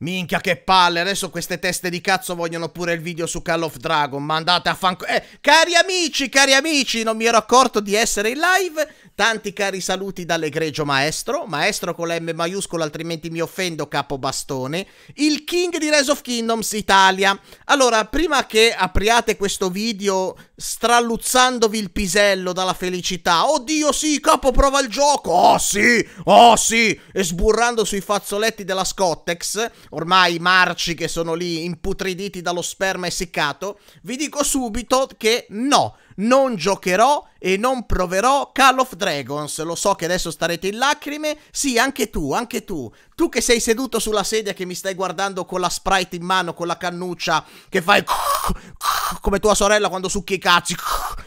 Minchia che palle, adesso queste teste di cazzo vogliono pure il video su Call of Dragon, ma andate a fanco... Eh, cari amici, cari amici, non mi ero accorto di essere in live, tanti cari saluti dall'egregio maestro, maestro con la M maiuscola altrimenti mi offendo capo bastone, il king di Rise of Kingdoms Italia. Allora, prima che apriate questo video straluzzandovi il pisello dalla felicità. Oddio sì, capo prova il gioco. Oh sì, oh sì, e sburrando sui fazzoletti della Scottex, ormai i marci che sono lì imputriditi dallo sperma essiccato, vi dico subito che no, non giocherò e non proverò Call of Dragons. Lo so che adesso starete in lacrime. Sì, anche tu, anche tu. Tu che sei seduto sulla sedia che mi stai guardando con la sprite in mano, con la cannuccia che fai come tua sorella quando succhi i cazzi,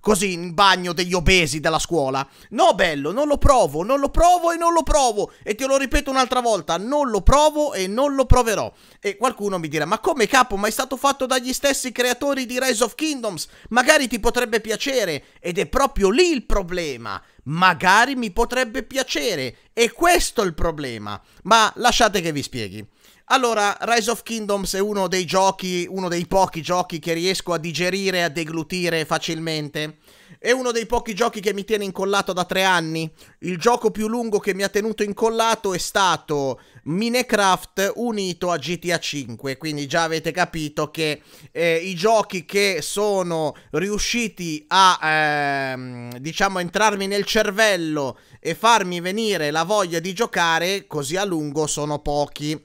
così in bagno degli obesi della scuola. No, bello, non lo provo, non lo provo e non lo provo. E te lo ripeto un'altra volta, non lo provo e non lo proverò. E qualcuno mi dirà, ma come capo, ma è stato fatto dagli stessi creatori di Rise of Kingdoms? Magari ti potrebbe piacere. Ed è proprio lì il problema. Magari mi potrebbe piacere. E questo è il problema. Ma lasciate che vi spieghi. Allora, Rise of Kingdoms è uno dei giochi, uno dei pochi giochi che riesco a digerire e a deglutire facilmente. È uno dei pochi giochi che mi tiene incollato da tre anni. Il gioco più lungo che mi ha tenuto incollato è stato Minecraft unito a GTA V. Quindi già avete capito che eh, i giochi che sono riusciti a, ehm, diciamo, entrarmi nel cervello e farmi venire la voglia di giocare così a lungo sono pochi.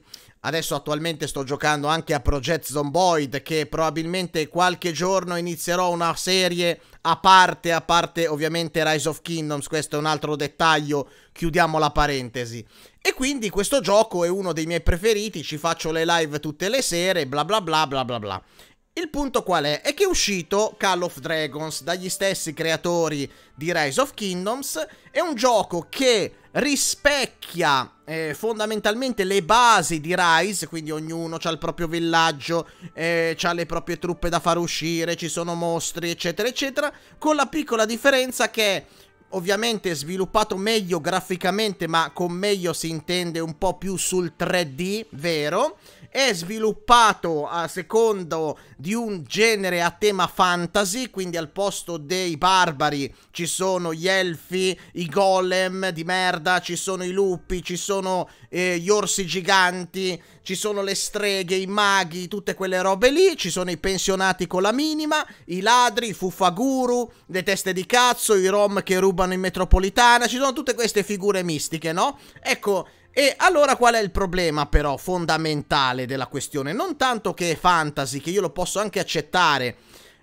Adesso attualmente sto giocando anche a Project Zomboid che probabilmente qualche giorno inizierò una serie a parte, a parte ovviamente Rise of Kingdoms, questo è un altro dettaglio, chiudiamo la parentesi. E quindi questo gioco è uno dei miei preferiti, ci faccio le live tutte le sere, bla bla bla bla bla bla. Il punto qual è? È che è uscito Call of Dragons dagli stessi creatori di Rise of Kingdoms, è un gioco che rispecchia eh, fondamentalmente le basi di Rise, quindi ognuno ha il proprio villaggio, eh, ha le proprie truppe da far uscire, ci sono mostri, eccetera, eccetera, con la piccola differenza che ovviamente sviluppato meglio graficamente, ma con meglio si intende un po' più sul 3D, vero? È sviluppato a secondo di un genere a tema fantasy, quindi al posto dei barbari ci sono gli elfi, i golem di merda, ci sono i lupi, ci sono eh, gli orsi giganti, ci sono le streghe, i maghi, tutte quelle robe lì, ci sono i pensionati con la minima, i ladri, i fufaguru, le teste di cazzo, i rom che rubano rubano in metropolitana, ci sono tutte queste figure mistiche, no? Ecco, e allora qual è il problema però fondamentale della questione? Non tanto che è fantasy, che io lo posso anche accettare,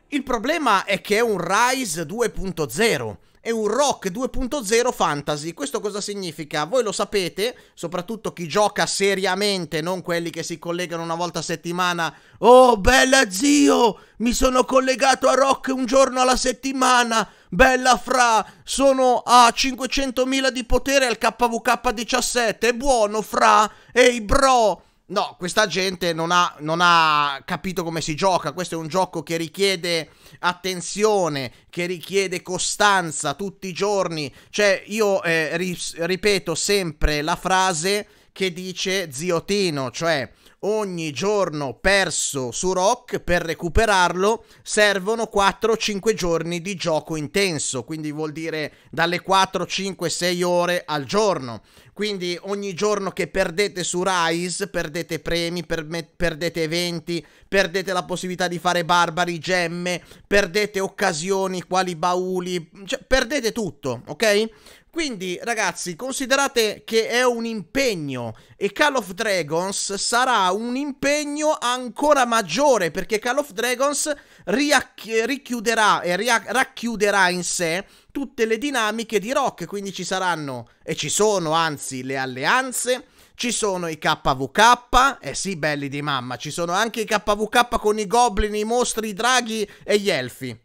il problema è che è un Rise 2.0 è un rock 2.0 fantasy. Questo cosa significa? Voi lo sapete, soprattutto chi gioca seriamente, non quelli che si collegano una volta a settimana. Oh, bella zio, mi sono collegato a rock un giorno alla settimana. Bella Fra, sono a 500.000 di potere al KVK17. Buono Fra. Ehi bro. No, questa gente non ha, non ha, capito come si gioca. Questo è un gioco che richiede attenzione, che richiede costanza tutti i giorni. Cioè, io eh, ripeto sempre la frase che dice Zio Tino, cioè ogni giorno perso su Rock per recuperarlo servono 4-5 giorni di gioco intenso, quindi vuol dire dalle 4, 5, 6 ore al giorno. Quindi ogni giorno che perdete su Rise perdete premi, per perdete eventi, perdete la possibilità di fare barbari, gemme, perdete occasioni quali bauli, cioè perdete tutto, ok? Quindi, ragazzi, considerate che è un impegno e Call of Dragons sarà un impegno ancora maggiore perché Call of Dragons richiuderà e racchiuderà in sé tutte le dinamiche di Rock, quindi ci saranno e ci sono anzi le alleanze, ci sono i KVK, eh sì, belli di mamma, ci sono anche i KVK con i goblin, i mostri, i draghi e gli elfi.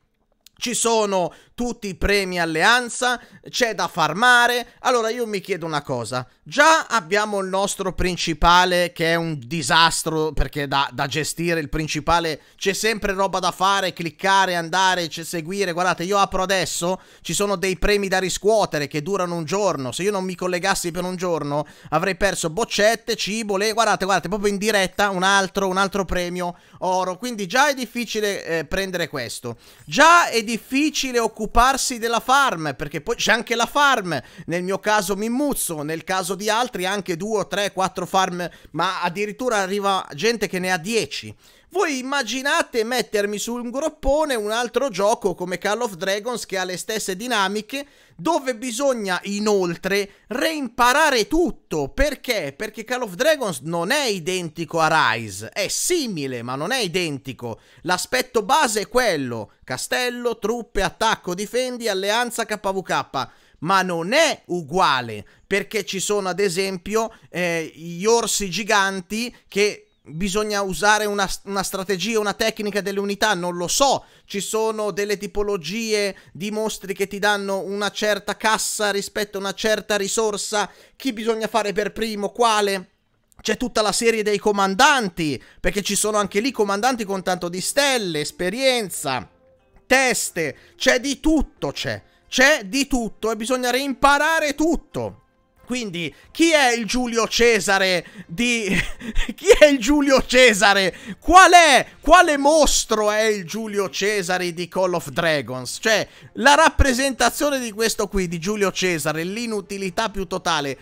Ci sono tutti i premi alleanza, c'è da farmare. Allora io mi chiedo una cosa, già abbiamo il nostro principale che è un disastro perché da, da gestire il principale c'è sempre roba da fare, cliccare, andare, seguire. Guardate, io apro adesso, ci sono dei premi da riscuotere che durano un giorno. Se io non mi collegassi per un giorno avrei perso boccette, cibo, le... Guardate, guardate, proprio in diretta un altro, un altro premio oro. Quindi già è difficile eh, prendere questo. Già è difficile occupare occuparsi della farm, perché poi c'è anche la farm, nel mio caso Mimmuzzo, nel caso di altri anche 2, 3, 4 farm, ma addirittura arriva gente che ne ha 10. Voi immaginate mettermi su un groppone un altro gioco come Call of Dragons che ha le stesse dinamiche, dove bisogna inoltre reimparare tutto. Perché? Perché Call of Dragons non è identico a Rise, è simile ma non è identico. L'aspetto base è quello, castello, truppe, attacco, difendi, alleanza, KVK ma non è uguale perché ci sono ad esempio eh, gli orsi giganti che bisogna usare una, una, strategia, una tecnica delle unità, non lo so. Ci sono delle tipologie di mostri che ti danno una certa cassa rispetto a una certa risorsa, chi bisogna fare per primo, quale. C'è tutta la serie dei comandanti, perché ci sono anche lì comandanti con tanto di stelle, esperienza, teste, c'è di tutto, c'è. C'è di tutto e bisogna reimparare tutto. Quindi, chi è il Giulio Cesare di... chi è il Giulio Cesare? Qual è? Quale mostro è il Giulio Cesare di Call of Dragons? Cioè, la rappresentazione di questo qui, di Giulio Cesare, l'inutilità più totale.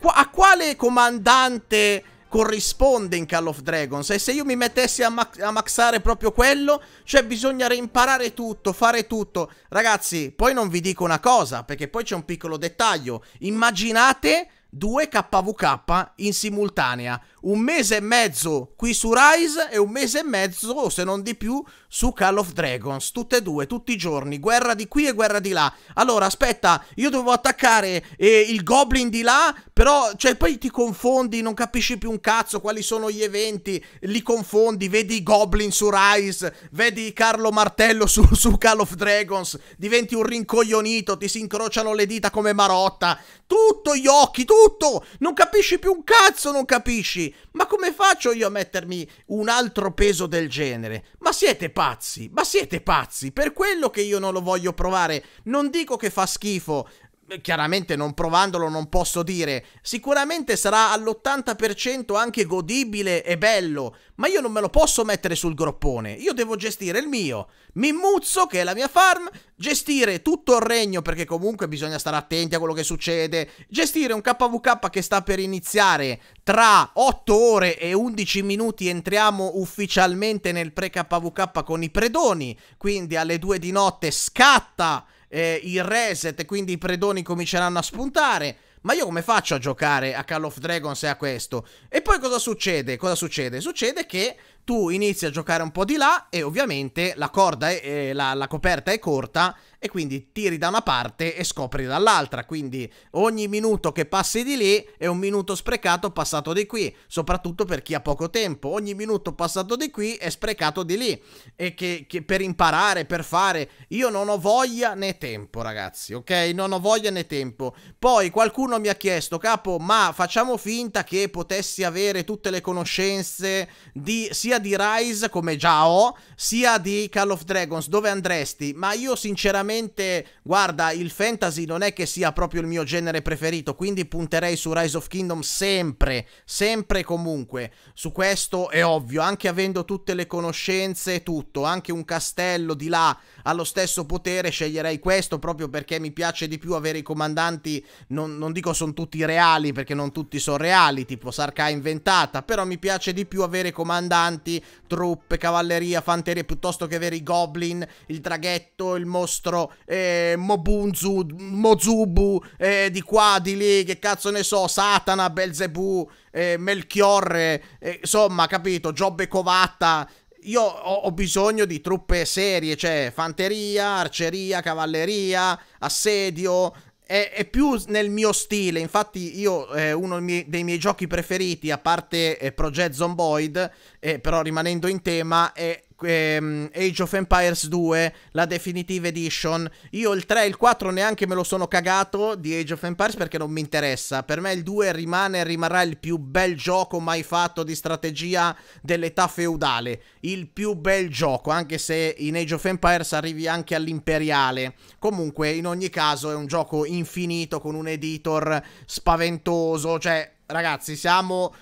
Qu a quale comandante corrisponde in Call of Dragons e se io mi mettessi a, ma a maxare proprio quello, cioè bisogna reimparare tutto, fare tutto. Ragazzi, poi non vi dico una cosa, perché poi c'è un piccolo dettaglio. Immaginate due KVK in simultanea un mese e mezzo qui su Rise e un mese e mezzo, se non di più, su Call of Dragons. Tutte e due, tutti i giorni, guerra di qui e guerra di là. Allora, aspetta, io dovevo attaccare eh, il Goblin di là, però, cioè, poi ti confondi, non capisci più un cazzo quali sono gli eventi, li confondi, vedi i Goblin su Rise, vedi Carlo Martello su, su Call of Dragons, diventi un rincoglionito, ti si incrociano le dita come marotta, tutto gli occhi, tutto, non capisci più un cazzo, non capisci ma come faccio io a mettermi un altro peso del genere? Ma siete pazzi, ma siete pazzi, per quello che io non lo voglio provare. Non dico che fa schifo, eh, chiaramente non provandolo non posso dire, sicuramente sarà all'80% anche godibile e bello, ma io non me lo posso mettere sul groppone, io devo gestire il mio, Mimmuzzo che è la mia farm, gestire tutto il regno perché comunque bisogna stare attenti a quello che succede, gestire un KVK che sta per iniziare tra 8 ore e 11 minuti entriamo ufficialmente nel pre-KVK con i predoni, quindi alle 2 di notte scatta eh, il reset e quindi i predoni cominceranno a spuntare. Ma io come faccio a giocare a Call of Dragons e a questo? E poi cosa succede? Cosa succede? Succede che tu inizi a giocare un po' di là e ovviamente la corda è, eh, la, la, coperta è corta e quindi tiri da una parte e scopri dall'altra, quindi ogni minuto che passi di lì è un minuto sprecato passato di qui, soprattutto per chi ha poco tempo, ogni minuto passato di qui è sprecato di lì e che, che per imparare, per fare, io non ho voglia né tempo ragazzi, ok? Non ho voglia né tempo. Poi qualcuno mi ha chiesto, capo, ma facciamo finta che potessi avere tutte le conoscenze di sia sia di Rise come già ho, sia di Call of Dragons, dove andresti? Ma io sinceramente, guarda, il fantasy non è che sia proprio il mio genere preferito, quindi punterei su Rise of Kingdom sempre, sempre e comunque. Su questo è ovvio, anche avendo tutte le conoscenze e tutto, anche un castello di là allo stesso potere, sceglierei questo proprio perché mi piace di più avere i comandanti, non, non dico sono tutti reali, perché non tutti sono reali, tipo Sarka inventata, però mi piace di più avere comandanti giganti, truppe, cavalleria, fanteria, piuttosto che veri goblin, il draghetto, il mostro, eh, Mobunzu, Mozubu, eh, di qua, di lì, che cazzo ne so, Satana, Belzebu, eh, Melchiorre, eh, insomma, capito, Giobbe Covatta, io ho, bisogno di truppe serie, cioè fanteria, arceria, cavalleria, assedio, è, è, più nel mio stile. Infatti, io eh, uno dei miei, dei miei, giochi preferiti, a parte eh, Project Zomboid, eh, però rimanendo in tema, è ehm, Age of Empires 2, la Definitive Edition. Io il 3 e il 4 neanche me lo sono cagato di Age of Empires perché non mi interessa. Per me il 2 rimane e rimarrà il più bel gioco mai fatto di strategia dell'età feudale. Il più bel gioco, anche se in Age of Empires arrivi anche all'imperiale. Comunque, in ogni caso, è un gioco infinito con un editor spaventoso, cioè ragazzi, siamo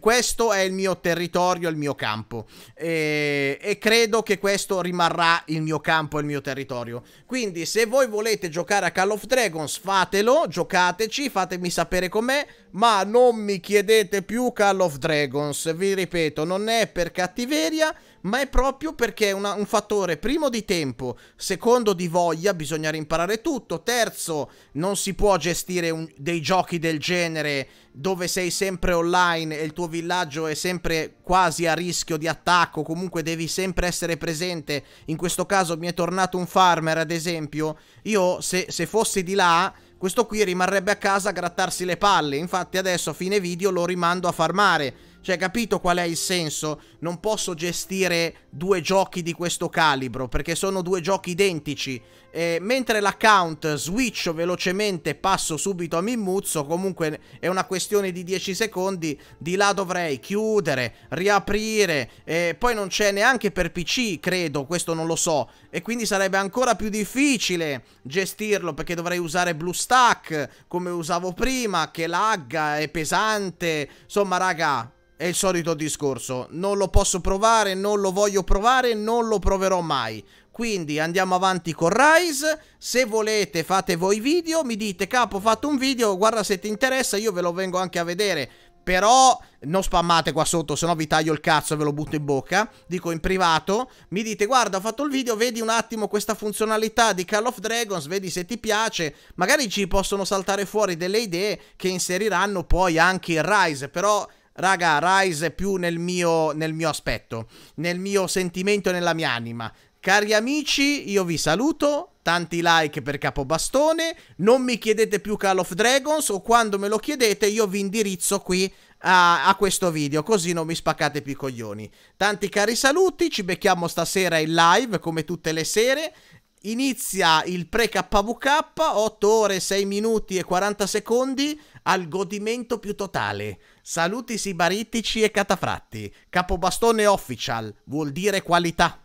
questo è il mio territorio, il mio campo e, e credo che questo rimarrà il mio campo il mio territorio. Quindi se voi volete giocare a Call of Dragons fatelo, giocateci, fatemi sapere com'è, ma non mi chiedete più Call of Dragons, vi ripeto, non è per cattiveria, ma è proprio perché è una, un fattore primo di tempo, secondo di voglia, bisogna rimparare tutto, terzo non si può gestire un, dei giochi del genere dove sei sempre online e il tuo villaggio è sempre quasi a rischio di attacco, comunque devi sempre essere presente. In questo caso mi è tornato un farmer, ad esempio. Io, se, se fossi di là, questo qui rimarrebbe a casa a grattarsi le palle. Infatti adesso a fine video lo rimando a farmare cioè, capito qual è il senso? Non posso gestire due giochi di questo calibro, perché sono due giochi identici. E mentre l'account switch velocemente, passo subito a Mimmuzzo, comunque è una questione di 10 secondi, di là dovrei chiudere, riaprire, e poi non c'è neanche per PC, credo, questo non lo so, e quindi sarebbe ancora più difficile gestirlo, perché dovrei usare BlueStack, come usavo prima, che lagga, è pesante, insomma raga, è il solito discorso, non lo posso provare, non lo voglio provare, non lo proverò mai. Quindi andiamo avanti con Rise, se volete fate voi video, mi dite capo ho fatto un video, guarda se ti interessa io ve lo vengo anche a vedere. Però non spammate qua sotto, se no vi taglio il cazzo e ve lo butto in bocca. Dico in privato, mi dite guarda ho fatto il video, vedi un attimo questa funzionalità di Call of Dragons, vedi se ti piace. Magari ci possono saltare fuori delle idee che inseriranno poi anche in Rise, però raga, Rise è più nel mio, nel mio aspetto, nel mio sentimento e nella mia anima. Cari amici, io vi saluto, tanti like per capobastone, non mi chiedete più Call of Dragons o quando me lo chiedete io vi indirizzo qui a, a, questo video, così non mi spaccate più i coglioni. Tanti cari saluti, ci becchiamo stasera in live come tutte le sere. Inizia il pre-KVK, 8 ore, 6 minuti e 40 secondi al godimento più totale. Saluti sibaritici e catafratti. Capobastone official vuol dire qualità.